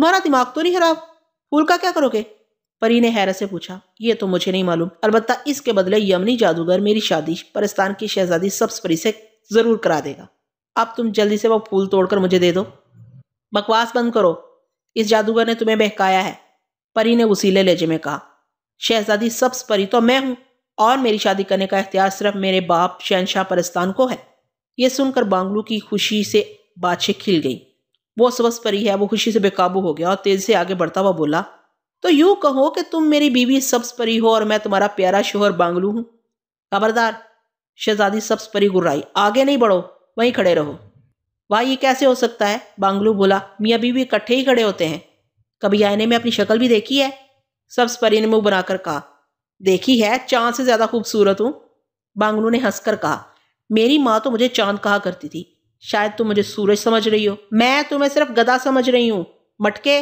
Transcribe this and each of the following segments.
तुम्हारा दिमाग तो नहीं खराब फूल का क्या करोगे परी ने हैरत से पूछा ये तो मुझे नहीं मालूम अलबत्ता इसके बदले यमनी जादूगर मेरी शादी परिस्तान की शहजादी सब्स परी से ज़रूर करा देगा अब तुम जल्दी से वो फूल तोड़कर मुझे दे दो बकवास बंद करो इस जादूगर ने तुम्हें बहकाया है परी ने उसीले लहजे में कहा शहजादी सब्स परी तो मैं हूँ और मेरी शादी करने का इख्तियार सिर्फ मेरे बाप शहनशाह परिस्तान को है ये सुनकर बांगलू की खुशी से बादशाह खिल गई वो अस्वस्थ परी है वो खुशी से बेकाबू हो गया और तेज से आगे बढ़ता हुआ बोला तो यूं कहो कि तुम मेरी बीवी सब्स परी हो और मैं तुम्हारा प्यारा शोहर बांगलू हूं खबरदार शहजादी सब्स परी गुर्राई आगे नहीं बढ़ो वहीं खड़े रहो वाह ये कैसे हो सकता है बांगलू बोला मियाँ बीवी इकट्ठे ही खड़े होते हैं कभी आईने में अपनी शक्ल भी देखी है सब्स परी ने मुंह बनाकर कहा देखी है चांद से ज्यादा खूबसूरत हूं बांगलू ने हंसकर कहा मेरी माँ तो मुझे चांद कहा करती थी शायद तुम मुझे सूरज समझ रही हो मैं तुम्हें सिर्फ गदा समझ रही हूँ मटके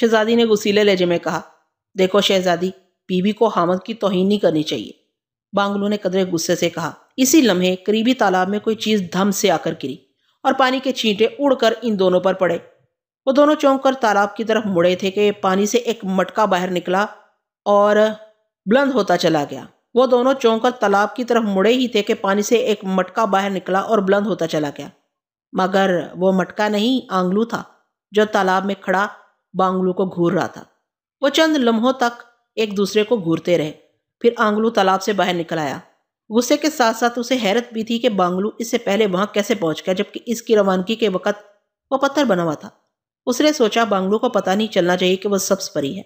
शहजादी ने गुसीले लहजे में कहा देखो शहजादी बीवी को हामद की तोहिन नहीं करनी चाहिए बांगलू ने कदरे गुस्से से कहा इसी लम्हे करीबी तालाब में कोई चीज़ धम से आकर गिरी और पानी के छींटे उड़कर इन दोनों पर पड़े वो दोनों चौंक कर तालाब की तरफ मुड़े थे कि पानी से एक मटका बाहर निकला और बुलंद होता चला गया वो दोनों चौंक कर तालाब की तरफ मुड़े ही थे कि पानी से एक मटका बाहर निकला और बुलंद होता चला गया मगर वो मटका नहीं आंगलू था जो तालाब में खड़ा बांगलू को घूर रहा था वो चंद लम्हों तक एक दूसरे को घूरते रहे फिर आंगलू तालाब से बाहर निकल आया गुस्से के साथ साथ उसे हैरत भी थी कि बांगलू इससे पहले वहां कैसे पहुंच गया जबकि इसकी रवानगी के वक़्त वो पत्थर बना हुआ था उसने सोचा बांगलू को पता नहीं चलना चाहिए कि वह सब्स परी है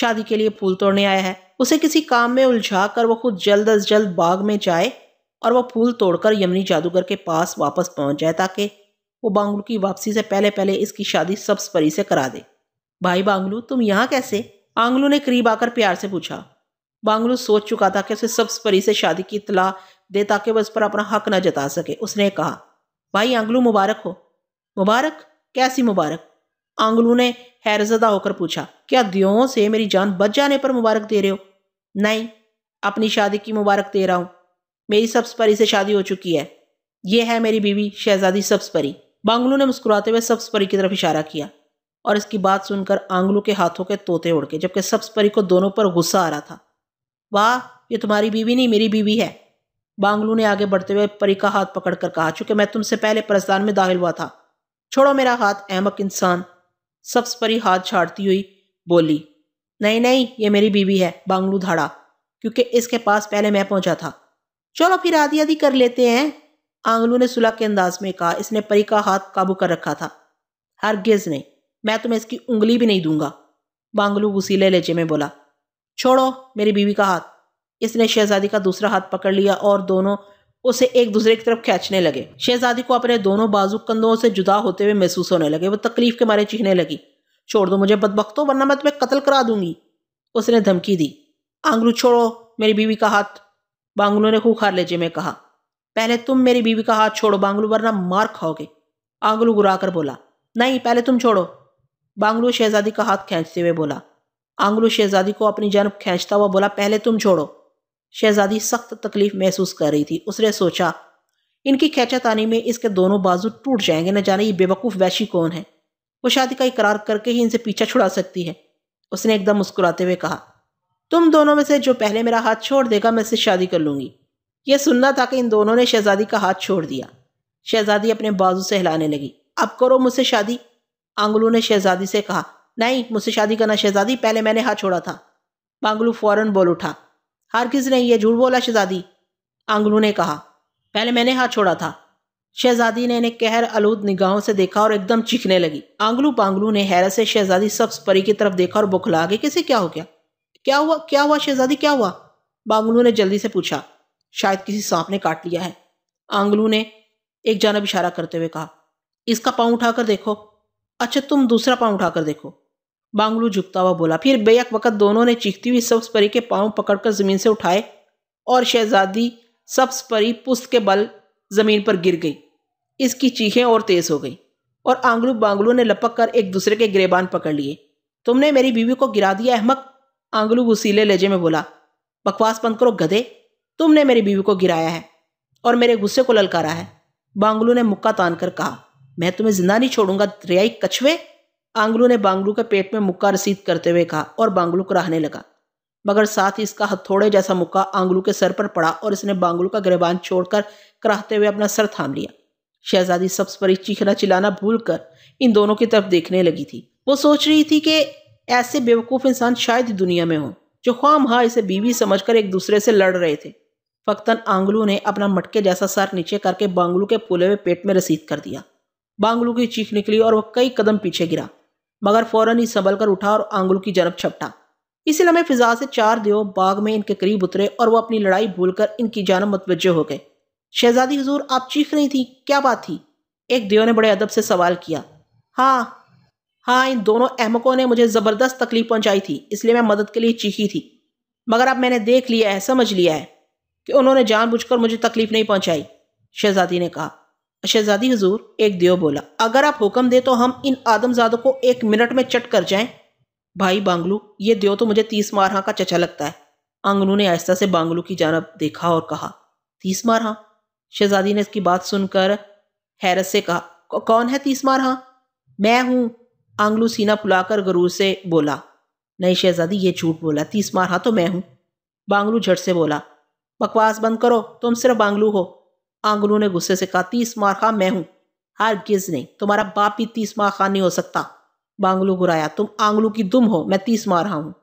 शादी के लिए फूल तोड़ने आया है उसे किसी काम में उलझा कर वो खुद जल्द अज जल्द बाग में जाए और वह फूल तोड़कर यमनी जादूगर के पास वापस पहुंच जाए ताकि वो बांगलू की वापसी से पहले पहले इसकी शादी सब्स परी से करा दे भाई बांगलू तुम यहाँ कैसे आंगलू ने करीब आकर प्यार से पूछा बांगलू सोच चुका था कि उसे सब्स परी से शादी की इतला दे ताकि वह उस पर अपना हक न जता सके उसने कहा भाई आंगलू मुबारक हो मुबारक कैसी मुबारक आंगलू ने हैरजदा होकर पूछा क्या दियों से मेरी जान बच जाने पर मुबारक दे रहे हो नहीं अपनी शादी की मुबारक दे रहा हूँ मेरी सब्स परी से शादी हो चुकी है यह है मेरी बीवी शहजादी सब्स परी बांगलू ने मुस्कुराते हुए सब्स परी की तरफ इशारा किया और इसकी बात सुनकर आंगलू के हाथों के तोते उड़ गए जबकि सब्स परी को दोनों पर गुस्सा आ रहा था वाह ये तुम्हारी बीवी नहीं मेरी बीवी है बांगलू ने आगे बढ़ते हुए परी का हाथ पकड़कर कहा चूंकि मैं तुमसे पहले परस्तान में दाखिल हुआ था छोड़ो मेरा हाथ अहमक इंसान सब्स परी हाथ छाड़ती हुई बोली नहीं नहीं ये मेरी बीवी है बांगलू धाड़ा क्योंकि इसके पास पहले मैं पहुंचा था चलो फिर आधी आधी कर लेते हैं आंगलू ने सुलह के अंदाज में कहा इसने परी का हाथ काबू कर रखा था हरगिज नहीं मैं तुम्हें इसकी उंगली भी नहीं दूंगा बांगलू गुसीले लेजे में बोला छोड़ो मेरी बीवी का हाथ इसने शहजादी का दूसरा हाथ पकड़ लिया और दोनों उसे एक दूसरे की तरफ खींचने लगे शहजादी को अपने दोनों बाजू कंधों से जुदा होते हुए महसूस होने लगे वो तकलीफ के मारे चीखने लगी छोड़ दो मुझे बदबकतो वरना मैं तुम्हें कत्ल करा दूंगी उसने धमकी दी आंगलू छोड़ो मेरी बीवी का हाथ बांगलू ने खूखार लेजे में कहा पहले तुम मेरी बीवी का हाथ छोड़ो बांगलू वरना मार खाओगे आंगलू घुराकर बोला नहीं पहले तुम छोड़ो बांगलू शहजादी का हाथ खींचते हुए बोला आंगलू शहजादी को अपनी जानब खींचता हुआ बोला पहले तुम छोड़ो शहजादी सख्त तकलीफ महसूस कर रही थी उसने सोचा इनकी खेचातानी में इसके दोनों बाजू टूट जाएंगे न जाने ये बेवकूफ़ वैशी कौन है वो शादी का इकरार करके ही इनसे पीछा छुड़ा सकती है उसने एकदम मुस्कुराते हुए कहा तुम दोनों में से जो पहले मेरा हाथ छोड़ देगा मैं इससे शादी कर लूंगी यह सुनना था कि इन दोनों ने शहजादी का हाथ छोड़ दिया शहजादी अपने बाजू से हिलाने लगी अब करो मुझसे शादी आंगलू ने शहजादी से कहा नहीं मुझसे शादी करना शहजादी पहले मैंने हाथ छोड़ा था बांगलू फौरन बोल उठा हर किसने ने यह झूठ बोला शहजादी आंगलू ने कहा पहले मैंने हाथ छोड़ा था शहजादी ने इन्हें कहर आलूद निगाहों से देखा और एकदम चीखने लगी आंगलू पांगलू ने हैरत से शहजादी सब्स परी की तरफ देखा और बुखला आगे किसे क्या हो गया क्या हुआ क्या हुआ शहजादी क्या हुआ बांगलू ने जल्दी से पूछा शायद किसी सांप ने काट लिया है आंगलू ने एक जानब इशारा करते हुए कहा इसका पाँव उठाकर देखो अच्छा तुम दूसरा पाँव उठाकर देखो बांगलू झुकता हुआ बोला फिर बेयक वक़्त दोनों ने चीखती हुई सब्स परी के पाँव पकड़कर ज़मीन से उठाए और शहजादी सब्स परी पुस्त के बल ज़मीन पर गिर गई इसकी चीखें और तेज़ हो गई और आंगलू बांगलू ने लपक कर एक दूसरे के गिरेबान पकड़ लिए तुमने मेरी बीवी को गिरा दिया अहमक आंगलू गुसीले लेजे में बोला बकवास बंद करो गधे तुमने मेरी बीवी को गिराया है और मेरे गुस्से को ललकारा है बांगलू ने मुक्का तान कर कहा मैं तुम्हें जिंदा नहीं छोड़ूंगा रियाई कछुए आंगलू ने बांगलू के पेट में मुक्का रसीद करते हुए कहा और बांगलू कराहने लगा मगर साथ ही इसका हथौड़े जैसा मुक्का आंगलू के सर पर पड़ा और इसने बांगलू का गिरबान छोड़कर कराहते हुए अपना सर थाम लिया शहजादी सब्स पर चीखना चिलाना भूल कर इन दोनों की तरफ देखने लगी थी वो सोच रही थी कि ऐसे बेवकूफ़ इंसान शायद ही दुनिया में हों जो ख्वाम हाँ इसे बीवी समझकर एक दूसरे से लड़ रहे थे फक्तन आंगलू ने अपना मटके जैसा सर नीचे करके बांगलू के फूले हुए पेट में रसीद कर दिया बांगलू की चीख निकली और वह कई कदम पीछे गिरा मगर फौरन ही संभल कर उठा और आंगलू की जरब छपटा इसी लम्हे फिजा से चार देव बाग में इनके करीब उतरे और वह अपनी लड़ाई भूलकर इनकी जानब मतवजह हो गए शहजादी हजूर आप चीख रही थी क्या बात थी एक देव ने बड़े अदब से सवाल किया हाँ हाँ इन दोनों अहमकों ने मुझे ज़बरदस्त तकलीफ पहुंचाई थी इसलिए मैं मदद के लिए चीखी थी मगर अब मैंने देख लिया है समझ लिया है कि उन्होंने जानबूझकर मुझे तकलीफ नहीं पहुंचाई शहजादी ने कहा शहजादी हजूर एक दियो बोला अगर आप हुक्म दें तो हम इन आदमजादों को एक मिनट में चट कर जाएं भाई बांगलू ये दियो तो मुझे तीस मारहा का चचा लगता है अंगनू ने आहिस्ता से बांगलू की जानब देखा और कहा तीस मारहा शहजादी ने इसकी बात सुनकर हैरत से कहा कौन है तीस मारहा मैं हूँ आंगलू सीना पुलाकर गरूर से बोला नहीं शहजादी ये झूठ बोला तीस मारहा तो मैं हूँ बांगलू झट से बोला बकवास बंद करो तुम सिर्फ आंगलू हो आंगलू ने गुस्से से कहा तीस मार खा मैं हूं हर गिज नहीं तुम्हारा बाप भी तीस मार खा नहीं हो सकता बांगलू घुराया तुम आंगलू की दुम हो मैं तीस मार रहा हूँ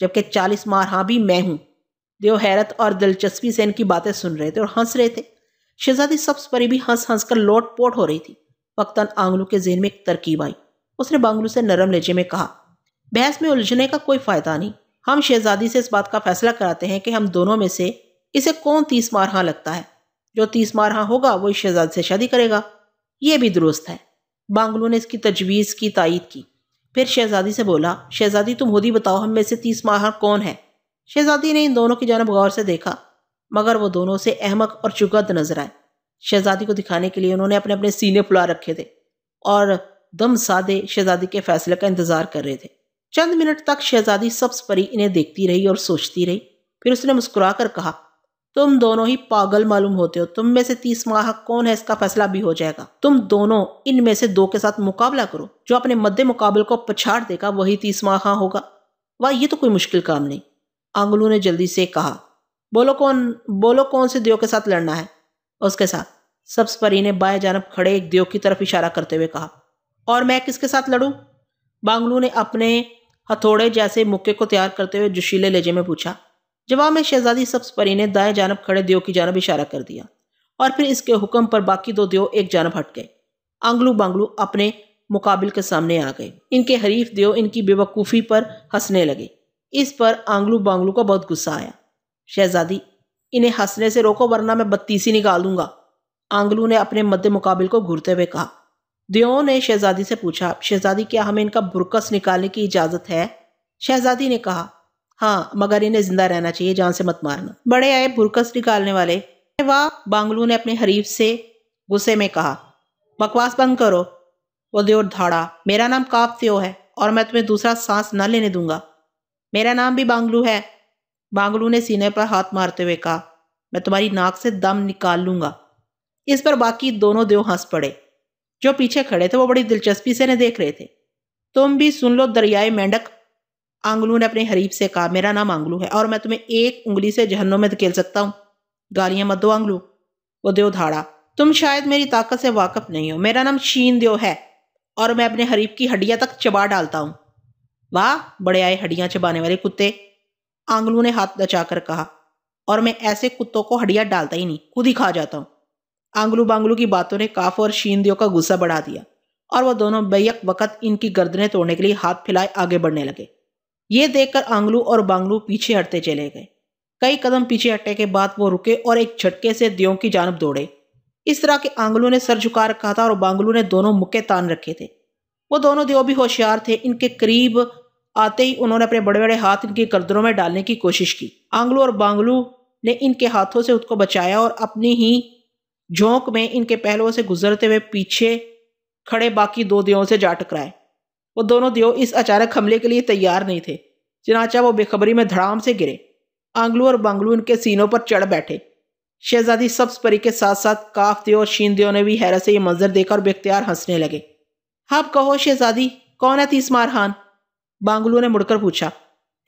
जबकि चालीस मार हाँ भी मैं हूँ देव हैरत और दिलचस्पी से इनकी बातें सुन रहे थे और हंस रहे थे शहजादी सब्स परी भी हंस हंस कर लोट पोट हो रही थी वक्तन आंगलू के जेहन में एक तरकीब आई उसने बांगलू से नरम लेजे में कहा बहस में उलझने का कोई फ़ायदा नहीं हम शहजादी से इस बात का फैसला कराते हैं कि हम दोनों में से इसे कौन तीस मारहा लगता है जो तीस मारहा होगा इस शहजाद से शादी करेगा ये भी दुरुस्त है बांगलू ने इसकी तजवीज़ की तइद की फिर शहजादी से बोला शहजादी तुम होदी बताओ हम में से तीस माह कौन है शहजादी ने इन दोनों की जानब गौर से देखा मगर वो दोनों से अहमक और चुगद नजर आए शहजादी को दिखाने के लिए उन्होंने अपने अपने सीने फुला रखे थे और दम सादे शहजादी के फैसले का इंतजार कर रहे थे चंद मिनट तक शहजादी सब्स परी इन्हें देखती रही और सोचती रही फिर उसने मुस्कुरा कर कहा तुम दोनों ही पागल मालूम होते हो तुम में से तीस माह कौन है इसका फैसला भी हो जाएगा तुम दोनों इनमें से दो के साथ मुकाबला करो जो अपने मध्य मुकाबल को पछाड़ देगा वही तीस माह होगा वाह ये तो कोई मुश्किल काम नहीं आंगलू ने जल्दी से कहा बोलो कौन बोलो कौन से दियो के साथ लड़ना है उसके साथ सब्स परी ने बाएं जानब खड़े एक दियो की तरफ इशारा करते हुए कहा और मैं किसके साथ लड़ूं बांगलू ने अपने हथौड़े जैसे मुक्के को तैयार करते हुए जोशीले लेजे में पूछा जवाब में शहजादी सब्स परी ने दाएं जानब खड़े दियो की जानब इशारा कर दिया और फिर इसके हुक्म पर बाकी दो दियो एक जानब हट गए आंगलू बांगलू अपने मुकाबिल के सामने आ गए इनके हरीफ देव इनकी बेवकूफ़ी पर हंसने लगे इस पर आंगलू बांगलू का बहुत गुस्सा आया शहजादी इन्हें हंसने से रोको वरना मैं बत्तीसी निकाल दूंगा आंगलू ने अपने मध्य मुकाबिल को घूरते हुए कहा दियो ने शहजादी से पूछा शहजादी क्या हमें इनका बुरकस निकालने की इजाज़त है शहजादी ने कहा हाँ मगर इन्हें जिंदा रहना चाहिए जान से मत मारना बड़े आए बुरकस निकालने वाले वाह बांगलू ने अपने हरीफ से गुस्से में कहा बकवास बंद करो वो देर धाड़ा मेरा नाम काफ त्यो है और मैं तुम्हें दूसरा सांस न लेने दूंगा मेरा नाम भी बांगलू है बांगलू ने सीने पर हाथ मारते हुए कहा मैं तुम्हारी नाक से दम निकाल लूंगा इस पर बाकी दोनों देव हंस पड़े जो पीछे खड़े थे वो बड़ी दिलचस्पी से ने देख रहे थे तुम भी सुन लो दरियाए मेंढक आंगलू ने अपने हरीफ से कहा मेरा नाम आंगलू है और मैं तुम्हें एक उंगली से जहन्नों में धकेल सकता हूँ गालियां मत दो आंगलू वो देव धाड़ा तुम शायद मेरी ताकत से वाकफ नहीं हो मेरा नाम शीन देव है और मैं अपने हरीफ की हड्डियां तक चबा डालता हूँ वाह बड़े आए हड्डियाँ चबाने वाले कुत्ते आंगलू ने हाथ कर कहा और मैं ऐसे कुत्तों को हड्डियां डालता ही नहीं खुद ही खा जाता हूँ आंगलू बांगलू की बातों ने काफ और शीन देव का गुस्सा बढ़ा दिया और वह दोनों बैक वक़्त इनकी गर्दनें तोड़ने के लिए हाथ फैलाए आगे बढ़ने लगे ये देखकर आंगलू और बांगलू पीछे हटते चले गए कई कदम पीछे हटने के बाद वो रुके और एक झटके से दियो की जानब दौड़े इस तरह के आंगलू ने सर झुका रखा था और बांगलू ने दोनों मुक्के तान रखे थे वो दोनों दियो भी होशियार थे इनके करीब आते ही उन्होंने अपने बड़े बड़े हाथ इनके गर्दनों में डालने की कोशिश की आंगलू और बांगलू ने इनके हाथों से उसको बचाया और अपनी ही झोंक में इनके पहलुओं से गुजरते हुए पीछे खड़े बाकी दो दियों से जा टकराए वो दोनों देव इस अचानक हमले के लिए तैयार नहीं थे चनाचा वो बेखबरी में धड़ाम से गिरे आंगलू और बांगलू उनके सीनों पर चढ़ बैठे शहजादी सब्स परी के साथ साथ काफ दियो और शीन दियो ने भी हैरत से ये मंजर देखा और बेख्तियार हंसने लगे आप कहो शहजादी कौन है तीसमार हान बांगलू ने मुड़कर पूछा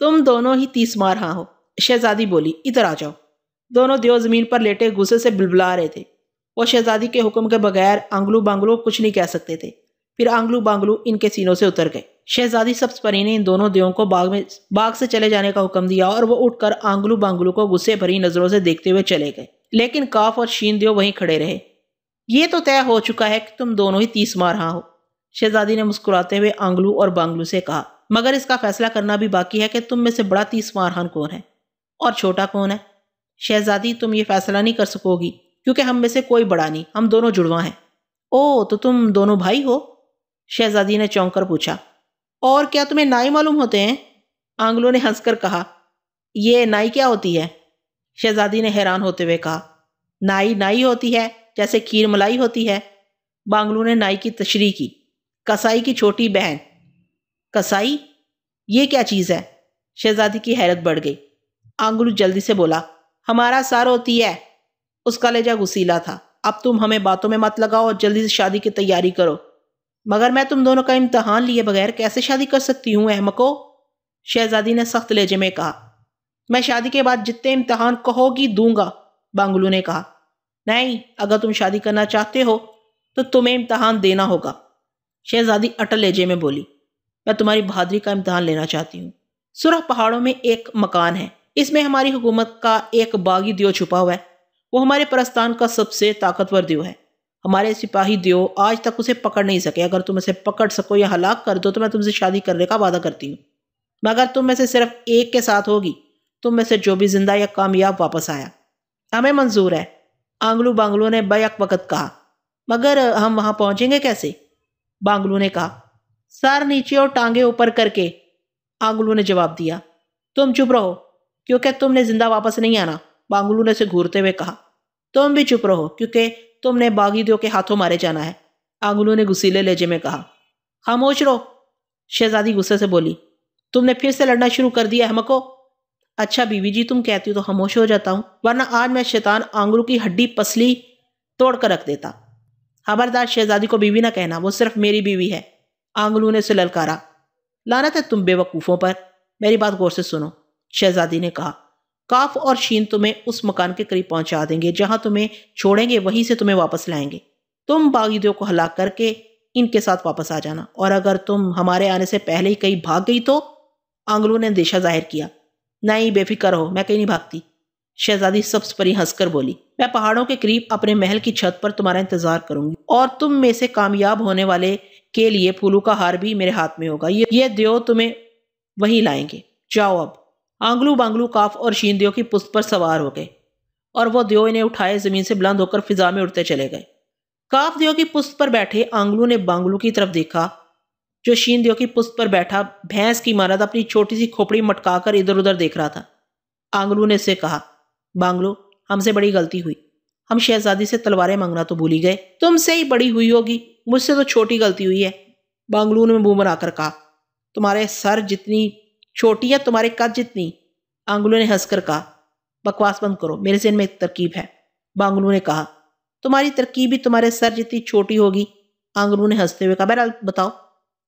तुम दोनों ही तीसमार हाँ हो शहजादी बोली इधर आ जाओ दोनों दियो जमीन पर लेटे गुस्से से बिलबुला रहे थे वो शहजादी के हुक्म के बगैर आंगलू बांगलू कुछ नहीं कह सकते थे फिर आंगलू बांगलू इनके सीनों से उतर गए शहजादी सब्सपरी ने इन दोनों देवों को बाग में बाग से चले जाने का हुक्म दिया और वो उठकर आंगलू बांगलू को गुस्से भरी नज़रों से देखते हुए चले गए लेकिन काफ और शीन देव वहीं खड़े रहे ये तो तय हो चुका है कि तुम दोनों ही तीस मार हाँ हो शहजादी ने मुस्कुराते हुए आंगलू और बांगलू से कहा मगर इसका फैसला करना भी बाकी है कि तुम में से बड़ा तीस मारहान कौन है और छोटा कौन है शहजादी तुम ये फैसला नहीं कर सकोगी क्योंकि हम में से कोई बड़ा नहीं हम दोनों जुड़वा हैं ओ तो तुम दोनों भाई हो शहजादी ने चौंक कर पूछा और क्या तुम्हें नाई मालूम होते हैं आंगलों ने हंसकर कहा यह नाई क्या होती है शहजादी ने हैरान होते हुए कहा नाई नाई होती है जैसे खीर मलाई होती है बांगलू ने नाई की तशरी की कसाई की छोटी बहन कसाई ये क्या चीज़ है शहजादी की हैरत बढ़ गई आंगलू जल्दी से बोला हमारा सार होती है उसका लेजा गुसीला था अब तुम हमें बातों में मत लगाओ और जल्दी से शादी की तैयारी करो मगर मैं तुम दोनों का इम्तहान लिए बगैर कैसे शादी कर सकती हूँ अहमको शहजादी ने सख्त लहजे में कहा मैं शादी के बाद जितने इम्तहान कहोगी दूंगा बांगलू ने कहा नहीं अगर तुम शादी करना चाहते हो तो तुम्हें इम्तहान देना होगा शहजादी अटल लहजे में बोली मैं तुम्हारी बहादरी का इम्तहान लेना चाहती हूँ सुरह पहाड़ों में एक मकान है इसमें हमारी हुकूमत का एक बागी दियो छुपा हुआ है वो हमारे परस्तान का सबसे ताकतवर दियो है हमारे सिपाही दियो आज तक उसे पकड़ नहीं सके अगर तुम इसे पकड़ सको या हलाक कर दो तो मैं तुमसे शादी करने का वादा करती हूँ मगर तुम में से सिर्फ एक के साथ होगी तुम में से जो भी जिंदा या कामयाब वापस आया हमें मंजूर है आंगलू बांगलू ने बैक वक़्त कहा मगर हम वहाँ पहुँचेंगे कैसे बांगलू ने कहा सर नीचे और टांगे ऊपर करके आंगलू ने जवाब दिया तुम चुप रहो क्योंकि तुमने जिंदा वापस नहीं आना बांगलू ने उसे घूरते हुए कहा तुम भी चुप रहो क्योंकि तुमने बागीदियों के हाथों मारे जाना है आंगुलों ने गुसीले लहजे में कहा खामोश रहो शहजादी गुस्से से बोली तुमने फिर से लड़ना शुरू कर दिया हमको अच्छा बीवी जी तुम कहती हो तो खामोश हो जाता हूँ वरना आज मैं शैतान आंगुलों की हड्डी पसली तोड़ कर रख देता खबरदार शहजादी को बीवी ना कहना वो सिर्फ मेरी बीवी है आंगुलों ने उसे ललकारा लाना था तुम बेवकूफ़ों पर मेरी बात गौर से सुनो शहजादी ने कहा काफ और शीन तुम्हें उस मकान के करीब पहुंचा देंगे जहां तुम्हें छोड़ेंगे वहीं से तुम्हें वापस लाएंगे तुम बागिदों को हलाक करके इनके साथ वापस आ जाना और अगर तुम हमारे आने से पहले ही कहीं भाग गई तो आंगलों ने दिशा जाहिर किया नहीं बेफिक्र हो मैं कहीं नहीं भागती शहजादी सब्स परी हंसकर बोली मैं पहाड़ों के करीब अपने महल की छत पर तुम्हारा इंतजार करूंगी और तुम में से कामयाब होने वाले के लिए फूलों का हार भी मेरे हाथ में होगा ये ये दियो तुम्हें वहीं लाएंगे जाओ अब आंगलू बांगलू काफ और दियो की पुस्त पर सवार हो गए और वह दियो इन्हें उठाए ज़मीन से बुलंद होकर फिजा में उड़ते चले गए काफ दियो की पुस्त पर बैठे आंगलू ने बांगलू की तरफ देखा जो शीन दियो की पुस्त पर बैठा भैंस की मारद अपनी छोटी सी खोपड़ी मटकाकर इधर उधर देख रहा था आंगलू ने उससे कहा बांगलू हमसे बड़ी गलती हुई हम शहजादी से तलवारें मांगना तो भूल ही गए तुमसे ही बड़ी हुई होगी मुझसे तो छोटी गलती हुई है बांगलू ने मुंह बनाकर कहा तुम्हारे सर जितनी छोटी या तुम्हारे कद जितनी आंगुलों ने हंसकर कहा बकवास बंद करो मेरे जहन में एक तरकीब है बांगलू ने कहा तुम्हारी तरकीब भी तुम्हारे सर जितनी छोटी होगी आंगलू ने हंसते हुए कहा बहरहाल बताओ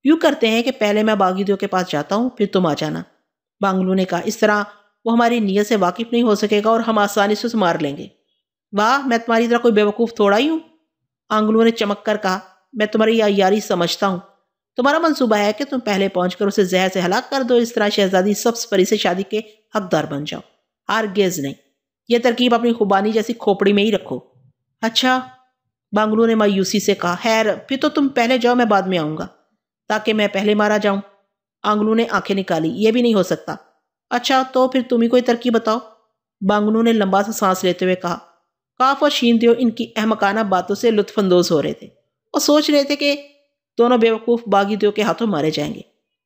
यूँ करते हैं कि पहले मैं बागीदियों के पास जाता हूँ फिर तुम आ जाना बांगलू ने कहा इस तरह वो हमारी नीयत से वाकिफ नहीं हो सकेगा और हम आसानी से उसे मार लेंगे वाह मैं तुम्हारी तरह कोई बेवकूफ़ थोड़ा ही हूँ आंगलू ने चमक कर कहा मैं तुम्हारी यारी समझता हूँ तुम्हारा मंसूबा है कि तुम पहले पहुंचकर उसे जहर से हलाक कर दो इस तरह शहजादी सब्स परी से शादी के हकदार बन जाओ हारगेज नहीं यह तरकीब अपनी खुबानी जैसी खोपड़ी में ही रखो अच्छा बांगलू ने मायूसी से कहा हैर फिर तो तुम पहले जाओ मैं बाद में आऊँगा ताकि मैं पहले मारा जाऊँ आंगलू ने आंखें निकाली ये भी नहीं हो सकता अच्छा तो फिर तुम ही कोई तरकीब बताओ बांगलू ने लंबा सा सांस लेते हुए कहा काफ और शीन देव इनकी अहमकाना बातों से लुत्फानंदोज हो रहे थे और सोच रहे थे कि दोनों बेवकूफ़ बागीदियों के हाथों मारे जाएंगे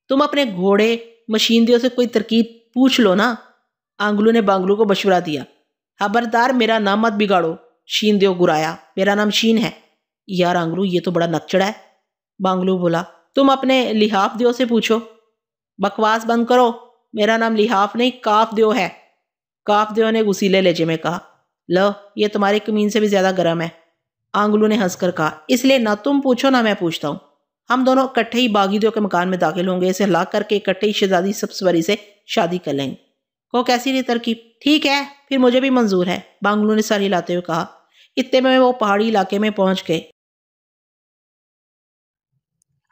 तुम अपने घोड़े मशीनदियों से कोई तरकीब पूछ लो ना आंगलू ने बांगलू को मशवरा दिया खबरदार मेरा नाम मत बिगाड़ो शीन देव गुराया मेरा नाम शीन है यार आंगलू ये तो बड़ा नक्चड़ा है बांगलू बोला तुम अपने लिहाफ देव से पूछो बकवास बंद करो मेरा नाम लिहाफ नहीं काफ देव है काफ देव ने गुसीले लेजे में कहा लो ये तुम्हारे कमीन से भी ज़्यादा गर्म है आंगलू ने हंसकर कहा इसलिए ना तुम पूछो ना मैं पूछता हूँ हम दोनों इकट्ठे ही बागीदों के मकान में दाखिल होंगे इसे हिला करके इकट्ठे ही शहजादी सब्सवरी से शादी कर लेंगे को कैसी रही तरकीब ठीक है फिर मुझे भी मंजूर है बांगलू ने सर हिलाते हुए कहा इतने में वो पहाड़ी इलाके में पहुंच गए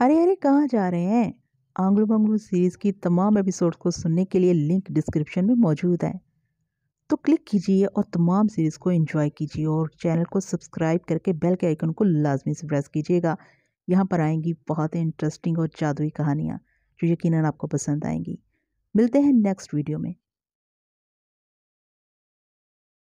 अरे अरे कहाँ जा रहे हैं आंग्लू बंगलू सीरीज़ की तमाम एपिसोड को सुनने के लिए लिंक डिस्क्रिप्शन में मौजूद है तो क्लिक कीजिए और तमाम सीरीज़ को एंजॉय कीजिए और चैनल को सब्सक्राइब करके बेल के आइकन को लाजमी से प्रेस कीजिएगा यहाँ पर आएंगी बहुत ही इंटरेस्टिंग और जादुई कहानियाँ जो यकीनन आपको पसंद आएंगी मिलते हैं नेक्स्ट वीडियो में